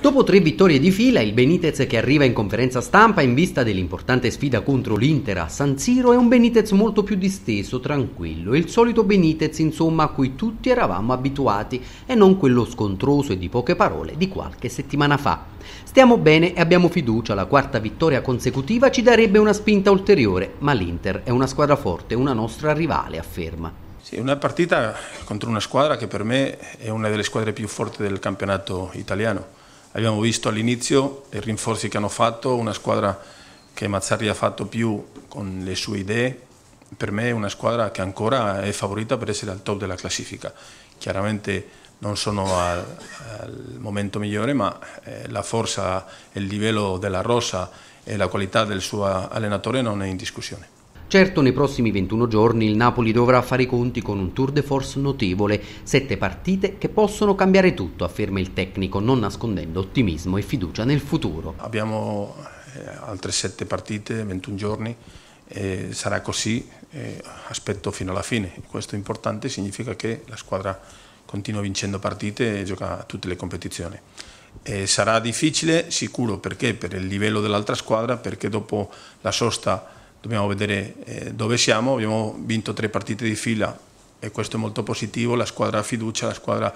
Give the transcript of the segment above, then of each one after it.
Dopo tre vittorie di fila, il Benitez che arriva in conferenza stampa in vista dell'importante sfida contro l'Inter a San Siro è un Benitez molto più disteso, tranquillo, il solito Benitez insomma a cui tutti eravamo abituati e non quello scontroso e di poche parole di qualche settimana fa. Stiamo bene e abbiamo fiducia, la quarta vittoria consecutiva ci darebbe una spinta ulteriore, ma l'Inter è una squadra forte, una nostra rivale, afferma. Sì, una partita contro una squadra che per me è una delle squadre più forti del campionato italiano Abbiamo visto all'inizio i rinforzi che hanno fatto, una squadra che Mazzarri ha fatto più con le sue idee, per me è una squadra che ancora è favorita per essere al top della classifica. Chiaramente non sono al, al momento migliore, ma eh, la forza, il livello della rossa e la qualità del suo allenatore non è in discussione. Certo nei prossimi 21 giorni il Napoli dovrà fare i conti con un tour de force notevole, sette partite che possono cambiare tutto, afferma il tecnico, non nascondendo ottimismo e fiducia nel futuro. Abbiamo eh, altre sette partite, 21 giorni, eh, sarà così, eh, aspetto fino alla fine. Questo è importante, significa che la squadra continua vincendo partite e gioca a tutte le competizioni. Eh, sarà difficile, sicuro, perché per il livello dell'altra squadra, perché dopo la sosta dobbiamo vedere eh, dove siamo, abbiamo vinto tre partite di fila e questo è molto positivo, la squadra ha fiducia, la squadra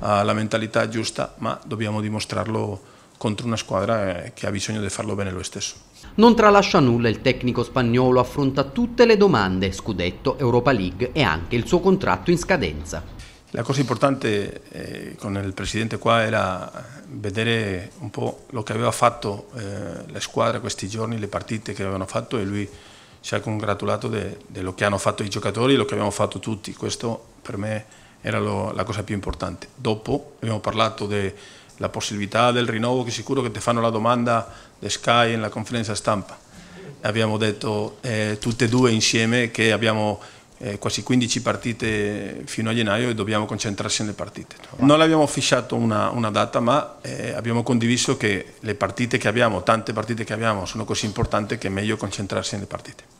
ha la mentalità giusta, ma dobbiamo dimostrarlo contro una squadra eh, che ha bisogno di farlo bene lo stesso. Non tralascia nulla il tecnico spagnolo, affronta tutte le domande, scudetto, Europa League e anche il suo contratto in scadenza. La cosa importante eh, con il presidente qua era vedere un po' lo che aveva fatto eh, la squadra questi giorni, le partite che avevano fatto e lui si è congratulato di dello che hanno fatto i giocatori e lo che abbiamo fatto tutti. Questo per me era lo, la cosa più importante. Dopo abbiamo parlato della possibilità del rinnovo che sicuro che ti fanno la domanda di Sky in la conferenza stampa. Abbiamo detto eh, tutte e due insieme che abbiamo eh, quasi 15 partite fino a gennaio e dobbiamo concentrarci nelle partite. Non abbiamo fissato una, una data ma eh, abbiamo condiviso che le partite che abbiamo, tante partite che abbiamo, sono così importanti che è meglio concentrarsi nelle partite.